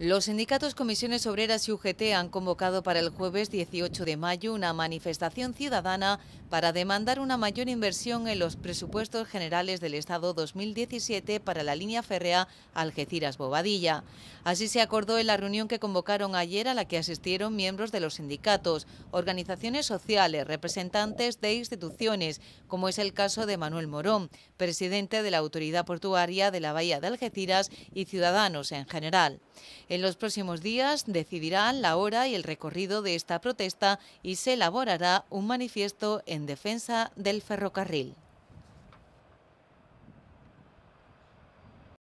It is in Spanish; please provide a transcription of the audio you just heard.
Los sindicatos Comisiones Obreras y UGT han convocado para el jueves 18 de mayo una manifestación ciudadana para demandar una mayor inversión en los presupuestos generales del Estado 2017 para la línea férrea Algeciras-Bobadilla. Así se acordó en la reunión que convocaron ayer a la que asistieron miembros de los sindicatos, organizaciones sociales, representantes de instituciones, como es el caso de Manuel Morón, presidente de la Autoridad Portuaria de la Bahía de Algeciras y ciudadanos en general. En los próximos días decidirán la hora y el recorrido de esta protesta y se elaborará un manifiesto en defensa del ferrocarril.